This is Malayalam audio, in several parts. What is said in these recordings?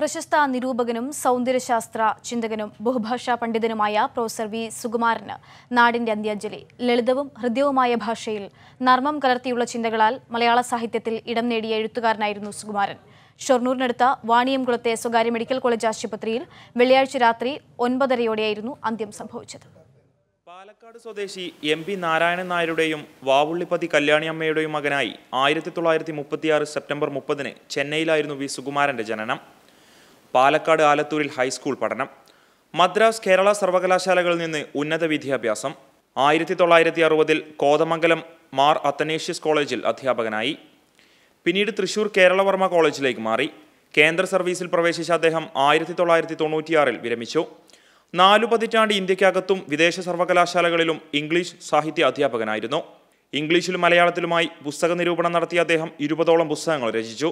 പ്രശസ്ത നിരൂപകനും സൗന്ദര്യശാസ്ത്ര ചിന്തകനും ബഹുഭാഷാ പണ്ഡിതനുമായ പ്രൊഫസർ വി സുകുമാരന് നാടിന്റെ അന്ത്യാഞ്ജലി ലളിതവും ഹൃദ്യവുമായ ഭാഷയിൽ നർമ്മം കലർത്തിയുള്ള ചിന്തകളാൽ മലയാള സാഹിത്യത്തിൽ ഇടം നേടിയ എഴുത്തുകാരനായിരുന്നു സുകുമാരൻ ഷൊർണൂരിനടുത്ത വാണിയംകുളത്തെ സ്വകാര്യ മെഡിക്കൽ കോളേജ് ആശുപത്രിയിൽ വെള്ളിയാഴ്ച രാത്രി ഒൻപതരയോടെയായിരുന്നു അന്ത്യം സംഭവിച്ചത് പാലക്കാട് സ്വദേശി എം പി നാരായണൻ നായരുടെയും വാവുള്ളിപ്പതി കല്യാണിയമ്മയുടെയും മകനായി ആയിരത്തി തൊള്ളായിരത്തി മുപ്പത്തിയാറ് സെപ്റ്റംബർ മുപ്പതിന് ചെന്നൈയിലായിരുന്നു വി സുകുമാരന്റെ ജനനം പാലക്കാട് ആലത്തൂരിൽ ഹൈസ്കൂൾ പഠനം മദ്രാസ് കേരള സർവകലാശാലകളിൽ നിന്ന് ഉന്നത വിദ്യാഭ്യാസം ആയിരത്തി തൊള്ളായിരത്തി അറുപതിൽ കോതമംഗലം മാർ അത്തനേഷ്യസ് കോളേജിൽ അധ്യാപകനായി പിന്നീട് തൃശൂർ കേരളവർമ്മ കോളേജിലേക്ക് മാറി കേന്ദ്ര സർവീസിൽ പ്രവേശിച്ച അദ്ദേഹം ആയിരത്തി തൊള്ളായിരത്തി തൊണ്ണൂറ്റിയാറിൽ വിരമിച്ചു നാലു പതിറ്റാണ്ട് ഇന്ത്യക്കകത്തും വിദേശ സർവകലാശാലകളിലും ഇംഗ്ലീഷ് സാഹിത്യ അധ്യാപകനായിരുന്നു ഇംഗ്ലീഷിലും മലയാളത്തിലുമായി പുസ്തക നിരൂപണം നടത്തിയ അദ്ദേഹം ഇരുപതോളം പുസ്തകങ്ങൾ രചിച്ചു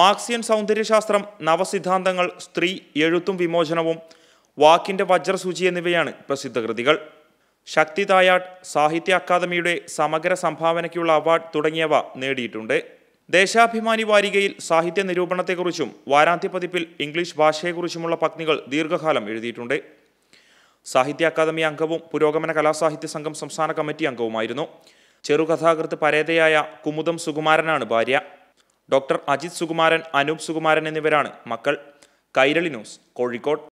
മാർക്സിയൻ സൗന്ദര്യശാസ്ത്രം നവസിദ്ധാന്തങ്ങൾ സ്ത്രീ എഴുത്തും വിമോചനവും വാക്കിൻ്റെ വജ്രസൂചി എന്നിവയാണ് പ്രസിദ്ധ കൃതികൾ ശക്തി തായാട്ട് സാഹിത്യ അക്കാദമിയുടെ സമഗ്ര സംഭാവനയ്ക്കുള്ള അവാർഡ് തുടങ്ങിയവ നേടിയിട്ടുണ്ട് ദേശാഭിമാനി വാരികയിൽ സാഹിത്യ നിരൂപണത്തെക്കുറിച്ചും വാരാന്ത്യ പതിപ്പിൽ ഇംഗ്ലീഷ് ഭാഷയെക്കുറിച്ചുമുള്ള പത്നികൾ ദീർഘകാലം എഴുതിയിട്ടുണ്ട് സാഹിത്യ അക്കാദമി അംഗവും പുരോഗമന കലാസാഹിത്യ സംഘം സംസ്ഥാന കമ്മിറ്റി അംഗവുമായിരുന്നു ചെറുകഥാകൃത്ത് പരേതയായ കുമുദം സുകുമാരനാണ് ഭാര്യ ഡോക്ടർ അജിത് സുകുമാരൻ അനൂപ് സുകുമാരൻ എന്നിവരാണ് മക്കൾ കൈരളി ന്യൂസ് കോഴിക്കോട്